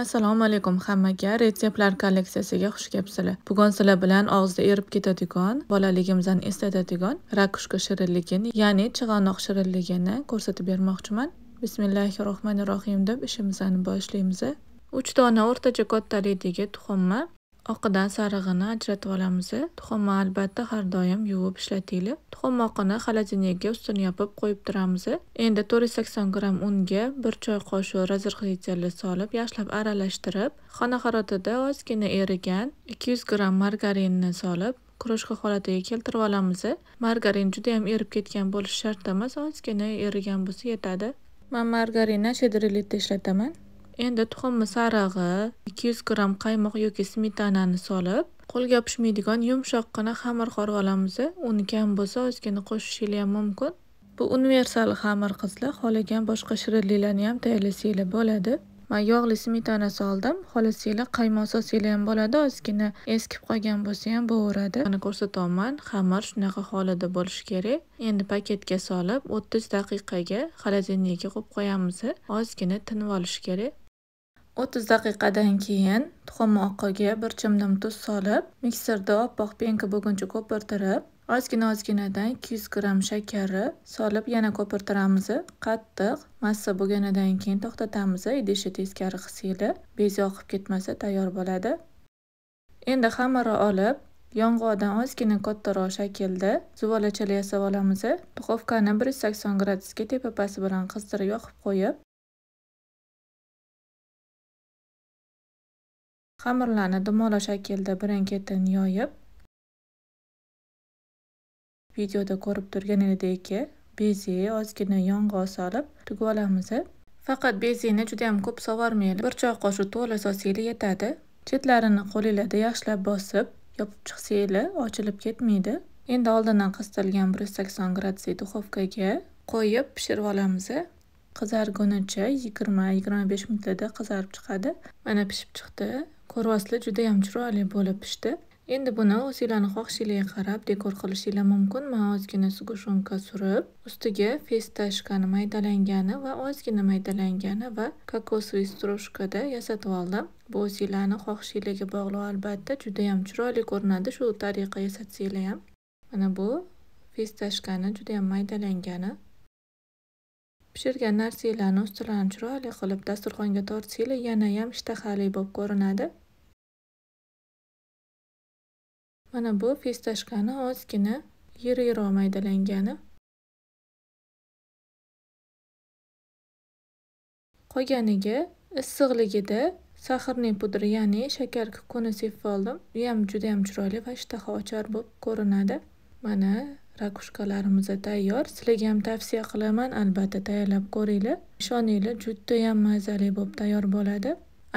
assalomu alaykum hammaga retseptlar kolleksiyasiga xush kelibsizlar bugun sizlar bilan og'izda erib ketadigan bolaligimizdan eslatadigan rakushka shirinligini ya'ni chig'anoq shirinligini ko'rsatib bermoqchiman bismillahi rohmanir rohiym deb ishimizni boshlaymiz uch dona o'rtacha kattalikdagi tuxumni oqidan sarig'ini ajratib olamiz tuxumni albatta har doim yuvib ishlatinglar tuxum oqini xolodilnikka ustini yopib qo'yib turamiz endi to'rt yuz sakson gramm unga bir choy qoshiq razrxitelli solib yaxshilab aralashtirib xona haroratida ozgina erigan ikki yuz gramm margarinni solib krujka holatiga keltirib olamiz margarin juda yam erib ketgan bo'lishi shart emas ozgina erigan bo'lsa yetadi man margarinni shedrilitda ishlataman endi tuxum sarig'i 200 gram qaymoq yoki smetanani solib qo'lga yopishmaydigan yumshoqqina xamir qorg'ilamiz uni kam bo'lsa ozgina qo'shishingiz ham mumkin bu universal xamir qizlar xolagan boshqa shirinliklarni ham tayyorlasanglar bo'ladi Men yog'li smetana soldim xohlasanglar qaymoq solsanglar ham bo'ladi ozgina eskib qolgan bo'lsa ham bo'laveradi mana ko'rsataman, xamir shunaqa holida bo'lishi kerak endi paketga solib 30 daqiqaga xolodilnikka qo'yib qo'yamiz ozgina tinib olishi kerak o'ttiz daqiqadan keyin tuxum oqiga bir chimdim tuz solib mikserda oppoq penka bo'lguncha ko'pirtirib ozgina ozginadan ikki yuz gramm solib yana ko'pirtiramiz qattiq massa bo'lganidan keyin to'xtatamiz idishi teskari qisili bez yoqib ketmasa tayyor bo'ladi endi xamirni olib yong'oqdan ozgina kattaroq shaklda zuvalachalar yasab olamiz duxovkani bir yuz sakson gradusga tepa pasi bilan qizdirib yoqib qo'yib xamirlarni dumaloq shaklda birin ketin yoyib videoda ko'rib turganingizdek bezi ozgina yong'oq solib tugib olamiz faqat bezini ham ko'p sovurmaylik bir choy qoshiq to'la solsanglar yetadi chetlarini qo'lingizda yaxshilab bosib yopib chiqsangiz, ochilib ketmaydi endi oldindan qistirilgan 180 gradusli duxovkaga qo'yib pishirib olamiz qizargunicha yigirma yigirma besh minutlarda qizarib chiqadi mana pishib chiqdi juda judayam chiroyli bo'lib pishdi endi buni o'zinglarni xohishinglarga qarab dekor qilishinglar mumkin man ozgina sgushunka surib ustiga festashkani maydalangani va ozgina maydalangani va kokosовый strushkada yasatib oldim bu o'zinglarni xohishinglarga bog'liq albatta judayam chiroyli ko'rinadi shu tariqa yasatsanglar ham mana bu festashkani judayam maydalangani pishirgan narsanglarni ustilarini chiroyli qilib dasturxonga tortsanglar yanayam ishtahali bo'lib ko'rinadi mana bu pestashkani ozgina yiriroq maydalangani qolganiga issiqligida sahrning pudri ya'ni shakar kukuni sepib oldim u ham judayam chiroyli va ishtaha ochar bo'lib ko'rinadi mana rakushkalarimiz tayyor sizlarga ham tavsiya qilaman albatta tayyorlab ko'ringlar ishoninglar judayam mazali bo'lib tayyor bo'ladi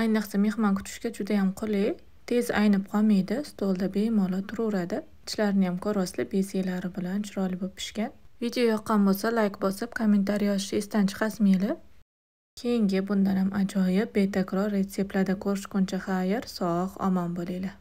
ayniqsa mehmon kutishga judayam qulay tez aynib qolmaydi stolda bemalol turaveradi ichlarini ham ko'rasizlar bezaklari bilan chiroyli bo'lib pishgan video yoqqan bo'lsa layk bosib kommentariy yozishni esdan chiqarmanglar keyingi bundan ham ajoyib betakror retseptlarda ko'rishguncha xayr sog' omon bo'linglar